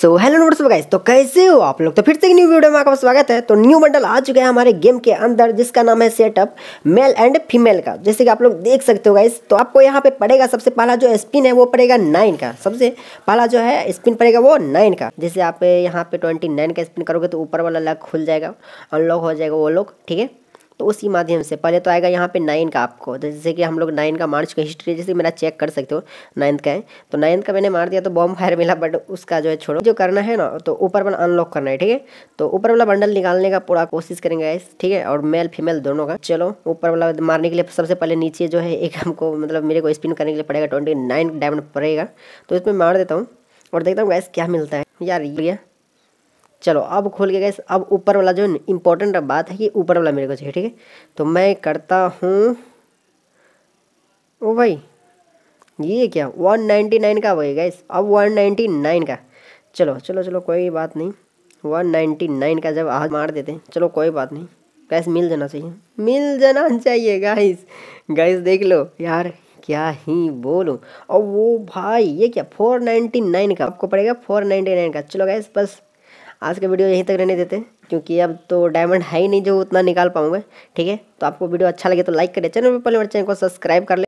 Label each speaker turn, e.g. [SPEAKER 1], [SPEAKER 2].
[SPEAKER 1] so hello notes guys तो कैसे हो आप लोग तो फिर से एक न्यू वीडियो में आपका स्वागत है तो न्यू बंडल आ चुका है हमारे गेम के अंदर जिसका नाम है सेटअप मेल एंड फीमेल का जैसे कि आप लोग देख सकते हो गाइस तो आपको यहाँ पे पड़ेगा सबसे पहला जो स्पिन है वो पड़ेगा नाइन का सबसे पहला जो है स्पिन पड़ेगा वो नाइन का जैसे आप यहाँ पे ट्वेंटी का स्पिन करोगे तो ऊपर वाला लग खुल जाएगा अनलॉक हो जाएगा वो लोग ठीक है तो उसी माध्यम से पहले तो आएगा यहाँ पे नाइन का आपको तो जैसे कि हम लोग नाइन का मार्च का हिस्ट्री जैसे मेरा चेक कर सकते हो नाइन्थ का है तो नाइन्थ का मैंने मार दिया तो बॉम्ब फायर मिला बट उसका जो है छोड़ो जो करना है ना तो ऊपर वाला अनलॉक करना है ठीक है तो ऊपर वाला बंडल निकालने का पूरा कोशिश करेंगे ठीक है और मेल फीमेल दोनों का चलो ऊपर वाला मारने के लिए सबसे पहले नीचे जो है एक हमको मतलब मेरे को स्पिन करने के लिए पड़ेगा ट्वेंटी नाइन डायमंड पड़ेगा तो इसमें मार देता हूँ और देखता हूँ गैस क्या मिलता है यार ये चलो अब खोल के गैस अब ऊपर वाला जो इम्पोर्टेंट बात है ये ऊपर वाला मेरे को चाहिए ठीक है तो मैं करता हूँ ओ भाई ये क्या वन नाइन्टी नाइन का वही गैस अब वन नाइन्टी नाइन का चलो चलो चलो कोई बात नहीं वन नाइन्टी नाइन का जब आज मार देते हैं चलो कोई बात नहीं गैस मिल जाना चाहिए मिल जाना चाहिए गैस गैस देख लो यार क्या ही बोलो और वो भाई ये क्या फोर नाइन्टी नाइन का आपको पड़ेगा फोर नाइन्टी नाइन का चलो गैस बस आज का वीडियो यहीं तक रहने देते क्योंकि अब तो डायमंड है ही नहीं जो उतना निकाल पाऊंगा ठीक है तो आपको वीडियो अच्छा लगे तो लाइक करें चैनल पर पहले चैनल को सब्सक्राइब कर ले